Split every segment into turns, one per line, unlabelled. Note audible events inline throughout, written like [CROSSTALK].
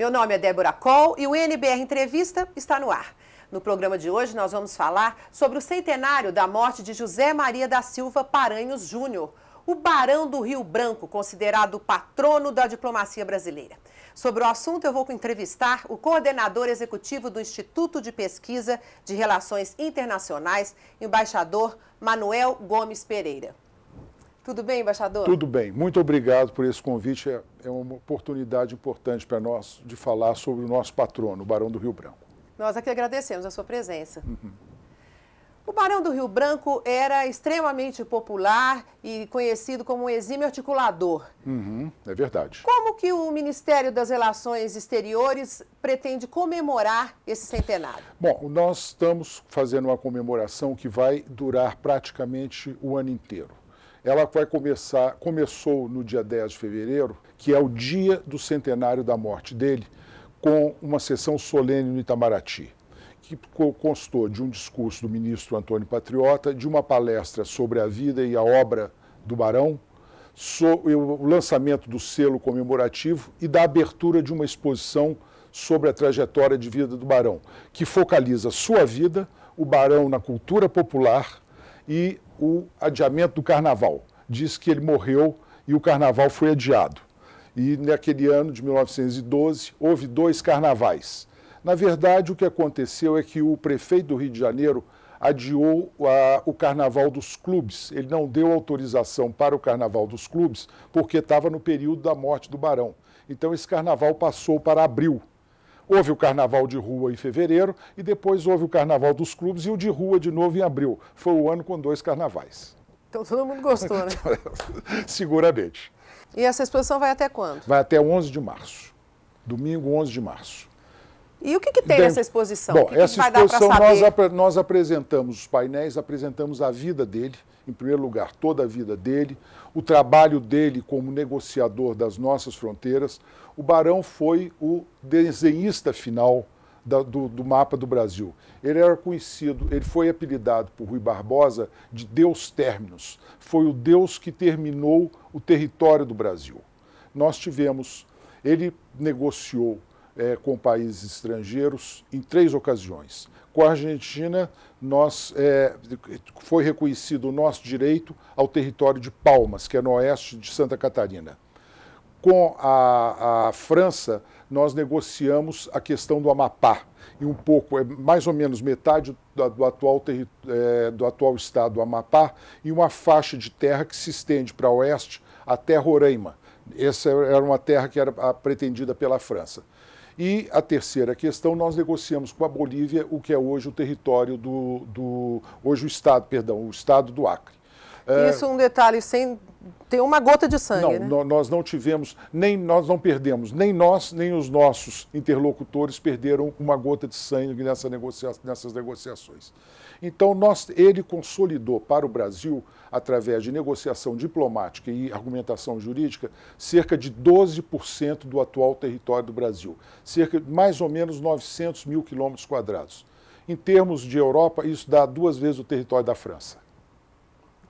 Meu nome é Débora Coll e o NBR Entrevista está no ar. No programa de hoje, nós vamos falar sobre o centenário da morte de José Maria da Silva Paranhos Júnior, o Barão do Rio Branco, considerado o patrono da diplomacia brasileira. Sobre o assunto, eu vou entrevistar o coordenador executivo do Instituto de Pesquisa de Relações Internacionais, embaixador Manuel Gomes Pereira. Tudo bem, embaixador? Tudo
bem. Muito obrigado por esse convite. É, é, uma oportunidade importante para nós de falar sobre o nosso patrono, o Barão do Rio Branco.
Nós aqui agradecemos a sua presença. Uhum. O Barão do Rio Branco era extremamente popular e conhecido como um exímio articulador.
Uhum, é verdade.
Como que o Ministério das Relações Exteriores pretende comemorar esse centenário?
Bom, nós estamos fazendo uma comemoração que vai durar praticamente o ano inteiro ela vai começar, começou no dia 10 de fevereiro, que é o dia do centenário da morte dele, com uma sessão solene no Itamaraty, que constou de um discurso do ministro Antônio Patriota, de uma palestra sobre a vida e a obra do Barão, o lançamento do selo comemorativo e da abertura de uma exposição sobre a trajetória de vida do Barão, que focaliza sua vida, o Barão na cultura popular, e o adiamento do carnaval. Diz que ele morreu e o carnaval foi adiado. E naquele ano de 1912 houve dois carnavais. Na verdade, o que aconteceu é que o prefeito do Rio de Janeiro adiou a, ah, o carnaval dos clubes. Ele não deu autorização para o carnaval dos clubes porque estava no período da morte do Barão. Então, esse carnaval passou para abril. Houve o carnaval de rua em fevereiro e depois houve o carnaval dos clubes e o de rua de novo em abril. Foi o ano com dois carnavais.
Então todo mundo gostou, né?
[LAUGHS] Seguramente.
E essa exposição vai até quando?
Vai até 11 de março. Domingo, 11 de março.
E o que, que tem Dentro. nessa exposição? Bom, que que essa exposição nós, ap
nós apresentamos os painéis, apresentamos a vida dele, em primeiro lugar, toda a vida dele, o trabalho dele como negociador das nossas fronteiras. O Barão foi o desenhista final da, do, do, mapa do Brasil. Ele era conhecido, ele foi apelidado por Rui Barbosa de Deus Términos. Foi o Deus que terminou o território do Brasil. Nós tivemos, ele negociou é, com países estrangeiros em três ocasiões. Com a Argentina, nós, é, foi reconhecido o nosso direito ao território de Palmas, que é no oeste de Santa Catarina. Com a, a França, nós negociamos a questão do Amapá, e um pouco, é mais ou menos metade do, do atual, terri, é, do atual estado do Amapá, e uma faixa de terra que se estende para oeste até Roraima. Essa era uma terra que era pretendida pela França. E a terceira questão, nós negociamos com a Bolívia o que é hoje o território do, do hoje o estado, perdão, o estado do Acre. É. Isso
É... um detalhe sem
ter uma gota de sangue. Não, né? nós não tivemos, nem nós não perdemos, nem nós, nem os nossos interlocutores perderam uma gota de sangue nessa negocia nessas negociações. Então, nós, ele consolidou para o Brasil, através de negociação diplomática e argumentação jurídica, cerca de 12% do atual território do Brasil, cerca de mais ou menos 900 mil quilômetros quadrados. Em termos de Europa, isso dá duas vezes o território da França.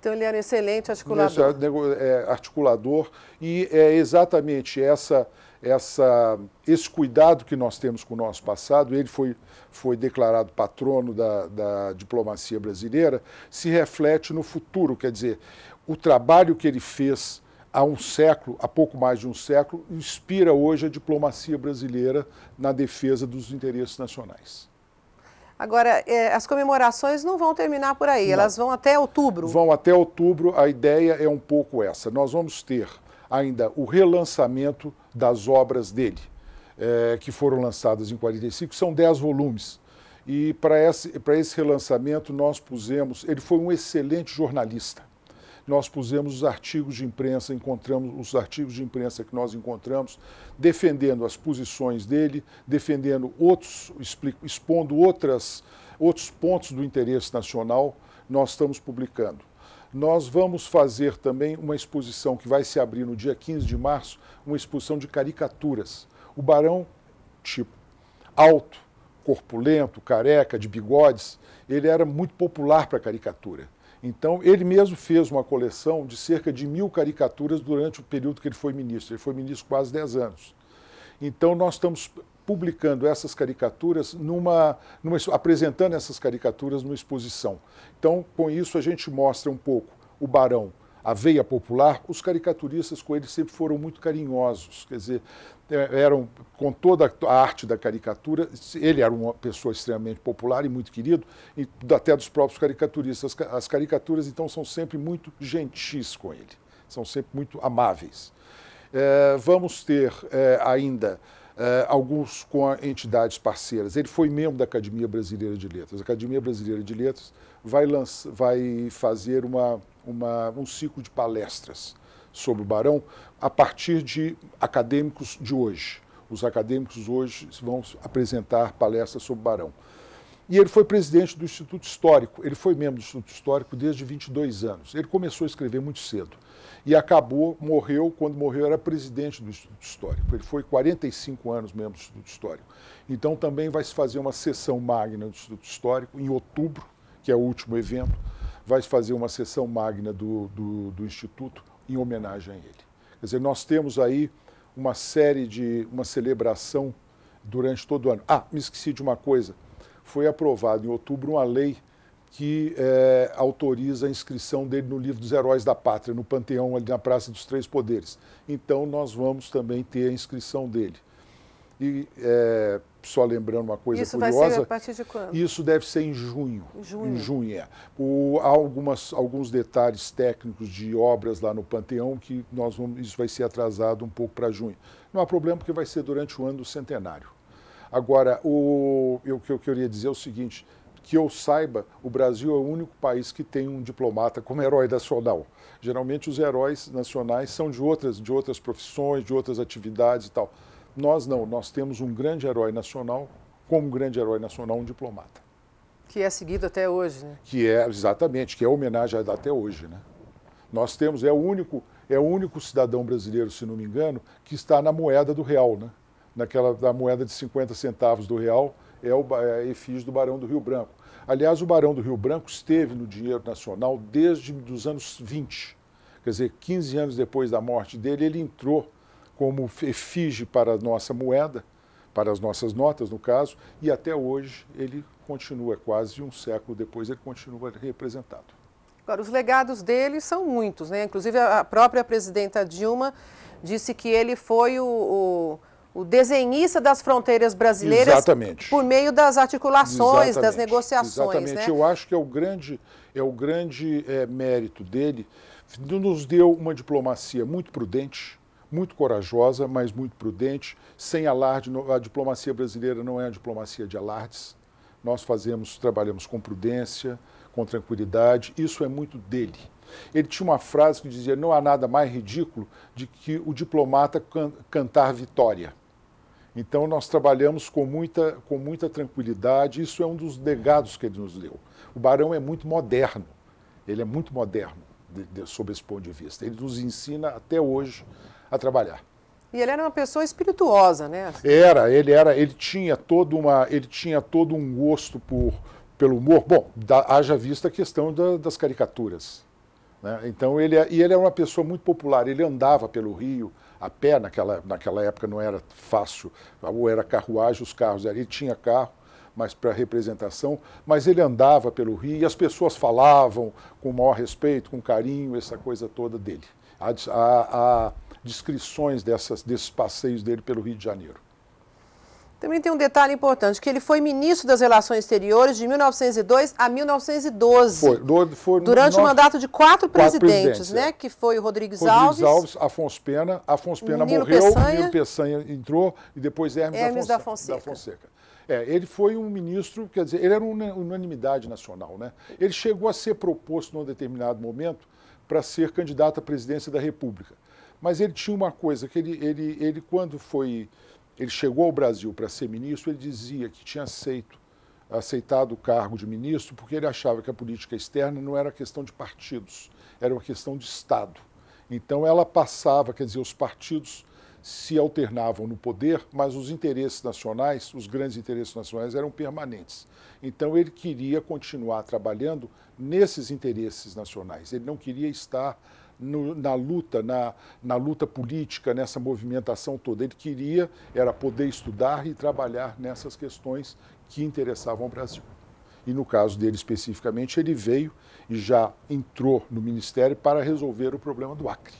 Então ele era excelente articulador.
É, articulador e é exatamente essa, essa, esse cuidado que nós temos com o nosso passado, ele foi, foi declarado patrono da, da diplomacia brasileira, se reflete no futuro, quer dizer, o trabalho que ele fez há um século, há pouco mais de um século, inspira hoje a diplomacia brasileira na defesa dos interesses nacionais.
Agora, é, as comemorações não vão terminar por aí, não. elas vão
até outubro. Vão até outubro, a ideia é um pouco essa. Nós vamos ter ainda o relançamento das obras dele, é, que foram lançadas em 45, são 10 volumes. E para esse, esse relançamento nós pusemos, ele foi um excelente jornalista nós pusemos os artigos de imprensa, encontramos os artigos de imprensa que nós encontramos, defendendo as posições dele, defendendo outros, expondo outras, outros pontos do interesse nacional, nós estamos publicando. Nós vamos fazer também uma exposição que vai se abrir no dia 15 de março, uma exposição de caricaturas. O Barão, tipo, alto, corpulento, careca, de bigodes, ele era muito popular para caricatura. Então, ele mesmo fez uma coleção de cerca de mil caricaturas durante o período que ele foi ministro. Ele foi ministro quase 10 anos. Então, nós estamos publicando essas caricaturas, numa, numa, apresentando essas caricaturas numa exposição. Então, com isso, a gente mostra um pouco o Barão a veia popular, os caricaturistas com ele sempre foram muito carinhosos, quer dizer, é, eram com toda a arte da caricatura, ele era uma pessoa extremamente popular e muito querido, e até dos próprios caricaturistas. As caricaturas então são sempre muito gentis com ele, são sempre muito amáveis. É, vamos ter é, ainda Uh, alguns com entidades parceiras. Ele foi membro da Academia Brasileira de Letras. A Academia Brasileira de Letras vai, lança, vai fazer uma, uma, um ciclo de palestras sobre o Barão a partir de acadêmicos de hoje. Os acadêmicos hoje vão apresentar palestras sobre o Barão. E ele foi presidente do Instituto Histórico. Ele foi membro do Instituto Histórico desde 22 anos. Ele começou a escrever muito cedo. E acabou, morreu, quando morreu era presidente do Instituto Histórico. Ele foi 45 anos membro do Instituto Histórico. Então também vai se fazer uma sessão magna do Instituto Histórico em outubro, que é o último evento, vai se fazer uma sessão magna do, do, do Instituto em homenagem a ele. Quer dizer, nós temos aí uma série de, uma celebração durante todo o ano. Ah, me esqueci de uma coisa foi aprovado em outubro uma lei que é, autoriza a inscrição dele no livro dos heróis da pátria, no panteão ali na Praça dos Três Poderes. Então nós vamos também ter a inscrição dele. E é, só lembrando uma coisa isso curiosa. Isso vai ser a partir de quando? Isso deve ser em junho. Junho. Em junho, é. O, há algumas, alguns detalhes técnicos de obras lá no Panteão que nós vamos, isso vai ser atrasado um pouco para junho. Não há problema porque vai ser durante o ano do centenário. Agora, o, eu, o que eu queria dizer é o seguinte: que eu saiba, o Brasil é o único país que tem um diplomata como herói nacional. Geralmente os heróis nacionais são de outras, de outras profissões, de outras atividades e tal. Nós não, nós temos um grande herói nacional, como grande herói nacional, um diplomata.
Que é seguido até hoje, né?
Que é, exatamente, que é homenagem até hoje, né? Nós temos, é o único, é o único cidadão brasileiro, se não me engano, que está na moeda do real, né? naquela da moeda de 50 centavos do real, é o é EFIS do Barão do Rio Branco. Aliás, o Barão do Rio Branco esteve no dinheiro nacional desde os anos 20. Quer dizer, 15 anos depois da morte dele, ele entrou como efígie para a nossa moeda, para as nossas notas, no caso, e até hoje ele continua, quase um século depois, ele continua representado.
Agora, os legados dele são muitos, né? Inclusive, a própria presidenta Dilma disse que ele foi o, o o desenhista das fronteiras brasileiras Exatamente. por meio das articulações, Exatamente. das negociações. Né? Exatamente. Né? Eu acho
que é o grande, é o grande é, mérito dele. Nos deu uma diplomacia muito prudente, muito corajosa, mas muito prudente, sem alarde. A diplomacia brasileira não é a diplomacia de alardes. Nós fazemos, trabalhamos com prudência, com tranquilidade. Isso é muito dele. Ele tinha uma frase que dizia: não há nada mais ridículo de que o diplomata can cantar vitória. Então, nós trabalhamos com muita, com muita tranquilidade, isso é um dos legados que ele nos deu. O Barão é muito moderno, ele é muito moderno de, de, sob esse ponto de vista. Ele nos ensina até hoje a trabalhar.
E ele era uma pessoa espirituosa, né?
Era, ele era, ele tinha todo uma, ele tinha todo um gosto por pelo humor. Bom, da, haja vista a questão da, das caricaturas. Né? Então ele é, e ele era é uma pessoa muito popular. Ele andava pelo Rio, a pé, naquela, naquela época não era fácil, ou era carruagem, os carros, ele tinha carro, mas para representação, mas ele andava pelo Rio e as pessoas falavam com o maior respeito, com carinho, essa coisa toda dele. Há, há, há descrições dessas, desses passeios dele pelo Rio de Janeiro.
Também tem um detalhe importante, que ele foi ministro das Relações Exteriores de 1902 a 1912. Foi.
foi durante no... o mandato
de quatro, quatro presidentes, né? É. Que foi o Rodrigues, Rodrigues Alves, Alves,
Afonso Pena, Afonso Pena Nilo morreu, Peçanha, Peçanha entrou e depois Hermes, Hermes da, Fonseca. Da Fonseca. É, ele foi um ministro, quer dizer, ele era uma unanimidade nacional, né? Ele chegou a ser proposto num determinado momento para ser candidato à presidência da República. Mas ele tinha uma coisa, que ele, ele, ele quando foi ele chegou ao Brasil para ser ministro, ele dizia que tinha aceito, aceitado o cargo de ministro porque ele achava que a política externa não era questão de partidos, era uma questão de Estado. Então ela passava, quer dizer, os partidos se alternavam no poder, mas os interesses nacionais, os grandes interesses nacionais, eram permanentes. Então ele queria continuar trabalhando nesses interesses nacionais. Ele não queria estar no, na luta, na, na luta política, nessa movimentação toda. Ele queria era poder estudar e trabalhar nessas questões que interessavam ao Brasil. E no caso dele especificamente, ele veio e já entrou no ministério para resolver o problema do Acre,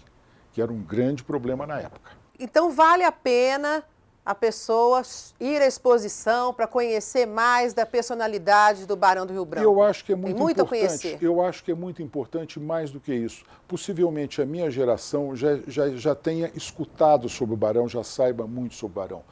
que era um grande problema na época.
Então vale a pena a pessoa ir à exposição para conhecer mais da personalidade do Barão do Rio Branco. Eu acho que é muito, muito importante. A conhecer.
Eu acho que é muito importante mais do que isso. Possivelmente a minha geração já, já, já tenha escutado sobre o Barão, já saiba muito sobre o Barão.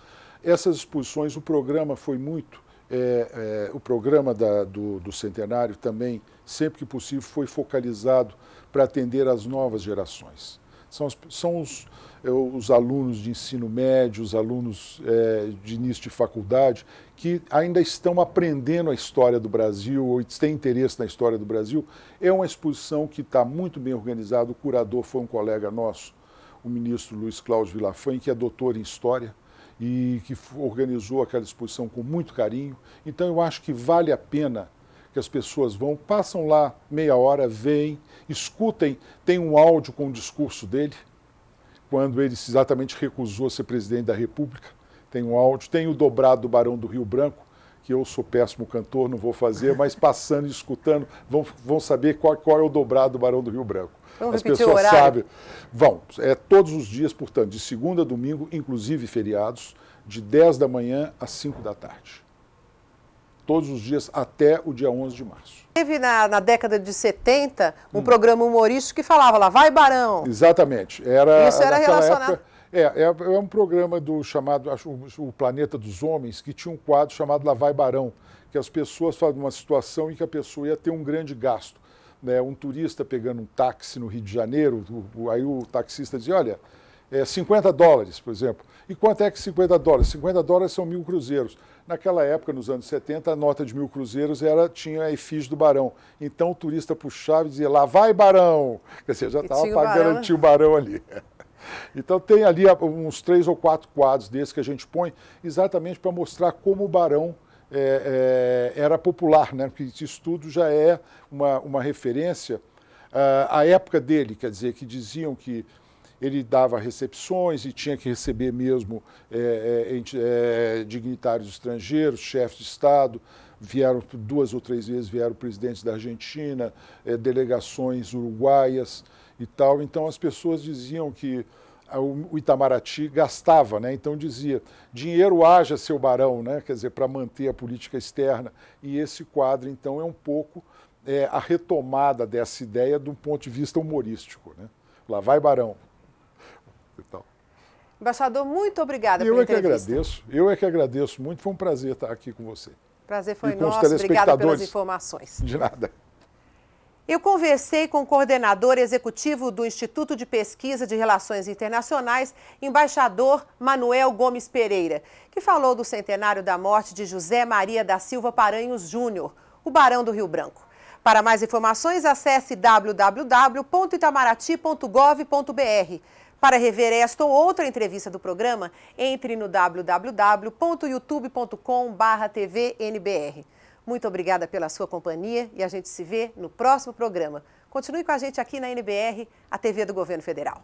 Essas exposições, o programa foi muito. É, é, o programa da, do, do Centenário também, sempre que possível, foi focalizado para atender às novas gerações são, os, são os, é, os alunos de ensino médio, os alunos é, de início de faculdade, que ainda estão aprendendo a história do Brasil ou têm interesse na história do Brasil. É uma exposição que está muito bem organizada. O curador foi um colega nosso, o ministro Luiz Cláudio Vilafan, que é doutor em História e que organizou aquela exposição com muito carinho. Então, eu acho que vale a pena que as pessoas vão, passam lá meia hora, veem, escutem, tem um áudio com o discurso dele, quando ele exatamente recusou ser presidente da República. Tem um áudio, tem o dobrado do Barão do Rio Branco, que eu sou péssimo cantor, não vou fazer, mas passando e escutando, vão, vão saber qual, qual é o dobrado do Barão do Rio Branco. Vamos As pessoas sabem. Vão, é todos os dias, portanto, de segunda a domingo, inclusive feriados, de 10 da manhã às 5 da tarde todos os dias até o dia 11 de março.
Teve na, na década de 70 um hum. programa humorístico que falava lá, vai Barão.
Exatamente. Era, Isso era relacionado... Época, é, é, é, um programa do chamado, acho, o Planeta dos Homens, que tinha um quadro chamado Lá vai Barão, que as pessoas faziam uma situação em que a pessoa ia ter um grande gasto. Né? Um turista pegando um táxi no Rio de Janeiro, aí o taxista dizia, olha é, 50 dólares, por exemplo. E quanto é que 50 dólares? 50 dólares são mil cruzeiros. Naquela época, nos anos 70, a nota de mil cruzeiros era, tinha a efígie do barão. Então o turista puxava e dizia, lá vai barão! [LAUGHS] Quer dizer, já estava para garantir o barão ali. [LAUGHS] Então tem ali ah, uns três ou quatro quadros desses que a gente põe exatamente para mostrar como o barão é, é, era popular, né? porque esse estudo já é uma, uma referência ah, à época dele, quer dizer, que diziam que ele dava recepções e tinha que receber mesmo é, é, é, dignitários estrangeiros, chefes de Estado. Vieram duas ou três vezes vieram presidentes da Argentina, é, delegações uruguaias e tal. Então as pessoas diziam que o Itamaraty gastava, né? Então dizia: dinheiro haja, seu barão, né? Quer dizer, para manter a política externa. E esse quadro, então, é um pouco é, a retomada dessa ideia do ponto de vista humorístico, né? Lá vai barão, e tal.
Embaixador, muito obrigada eu pela entrevista. Eu é que agradeço,
eu é que agradeço muito, foi um prazer estar aqui com você.
Prazer foi e nosso, obrigada pelas informações. De nada. Eu conversei com o coordenador executivo do Instituto de Pesquisa de Relações Internacionais, embaixador Manuel Gomes Pereira, que falou do centenário da morte de José Maria da Silva Paranhos Júnior, o Barão do Rio Branco. Para mais informações, acesse www.itamarati.gov.br. Para rever esta ou outra entrevista do programa, entre no www.youtube.com/tvnbr. Muito obrigada pela sua companhia e a gente se vê no próximo programa. Continue com a gente aqui na NBR, a TV do Governo Federal.